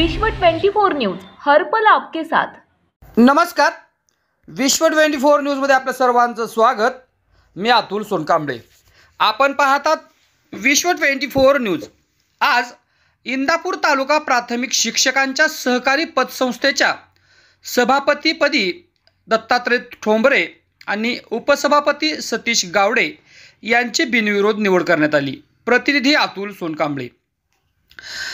विश्व 24 न्यूज हरपल आपके साथ नमस्कार विश्व 24 न्यूजमध्ये आपल्या सर्वांचं स्वागत मी अतुल सोनकांबळे आपण पाहतात विश्व 24 न्यूज आज इंदापूर तालुका प्राथमिक शिक्षकांच्या सहकारी पतसंस्थेच्या सभापतीपदी दत्तात्रय ठोंबरे आणि उपसभापती सतीश गावडे यांची बिनविरोध निवड करण्यात आली प्रतिनिधी अतुल सोनकांबळे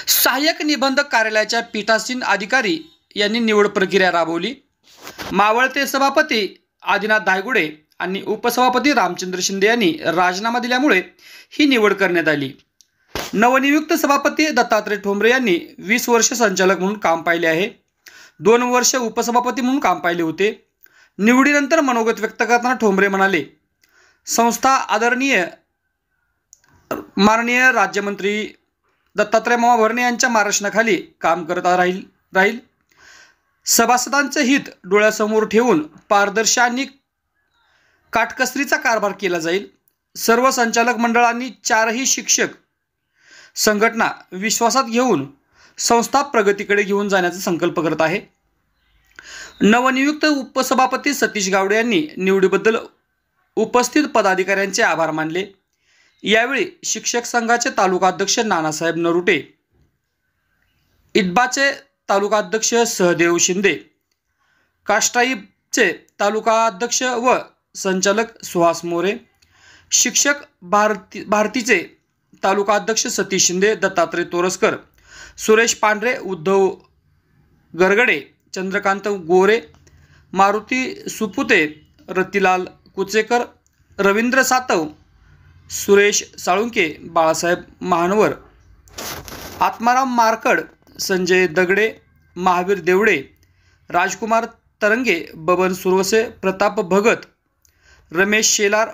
सहाय्यक निबंधक कार्यालयाच्या पीठासीन अधिकारी यांनी निवड प्रक्रिया राबवली मावळते सभापती आदिनाथ धायगुडे आणि उपसभापती रामचंद्र शिंदे यांनी राजीनामा दिल्यामुळे ही निवड करण्यात आली नवनियुक्त सभापती दत्तात्रय ठोंबरे यांनी वीस वर्ष संचालक म्हणून काम पाहिले आहे दोन वर्ष उपसभापती म्हणून काम पाहिले होते निवडीनंतर मनोगत व्यक्त करताना ठोंबरे म्हणाले संस्था आदरणीय माननीय राज्यमंत्री दत्तात्रय मामा भरणे यांच्या महाराष्ट्राखाली काम करत राहील राहील सभासदांचं हित डोळ्यासमोर ठेवून पारदर्शी आणि काटकसरीचा कारभार केला जाईल सर्व संचालक मंडळांनी चारही शिक्षक संघटना विश्वासात घेऊन संस्था प्रगतीकडे घेऊन जाण्याचा संकल्प करत आहे नवनियुक्त उपसभापती सतीश गावडे यांनी निवडीबद्दल उपस्थित पदाधिकाऱ्यांचे आभार मानले यावेळी शिक्षक संघाचे तालुकाध्यक्ष नानासाहेब नरुटे इटबाचे तालुकाध्यक्ष सहदेव शिंदे काष्टाईबचे तालुकाध्यक्ष व संचालक सुहास मोरे शिक्षक भारती भारतीचे तालुकाध्यक्ष सतीश शिंदे दत्तात्रय तोरसकर सुरेश पांढरे उद्धव गरगडे चंद्रकांत गोरे मारुती सुपुते रतिलाल कुचेकर रवींद्र सातव सुरेश साळुंके बाळासाहेब महानवर आत्माराम मारकड संजय दगडे महावीर देवडे राजकुमार तरंगे बबन सुरवसे प्रताप भगत रमेश शेलार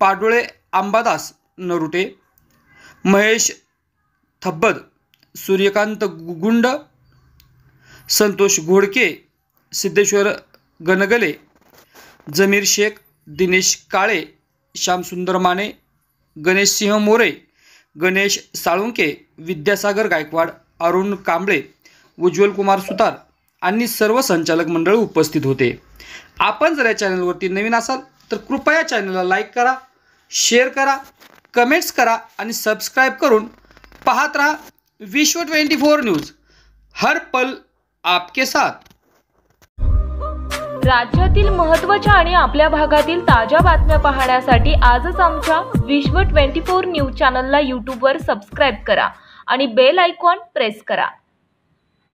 पाडोळे आंबादास नरुटे महेश थब्बद सूर्यकांत गुंड संतोष घोडके सिद्धेश्वर गणगले जमीर शेख दिनेश काळे श्यामसुंदर माने गणेश सिंह मोरे गणेश साळुंके विद्यासागर गायकवाड अरुण कांबळे कुमार सुतार आणि सर्व संचालक मंडळ उपस्थित होते आपण जर या चॅनलवरती नवीन असाल तर कृपया चॅनलला लाईक करा शेअर करा कमेंट्स करा आणि सबस्क्राईब करून पाहत राहा विश्व ट्वेंटी फोर न्यूज हर पल आपके साथ राज्यातील महत्त्वाच्या आणि आपल्या भागातील ताज्या बातम्या पाहण्यासाठी आजच आमच्या विश्व ट्वेंटी फोर न्यूज चॅनलला यूट्यूबवर सबस्क्राईब करा आणि बेल आयकॉन प्रेस करा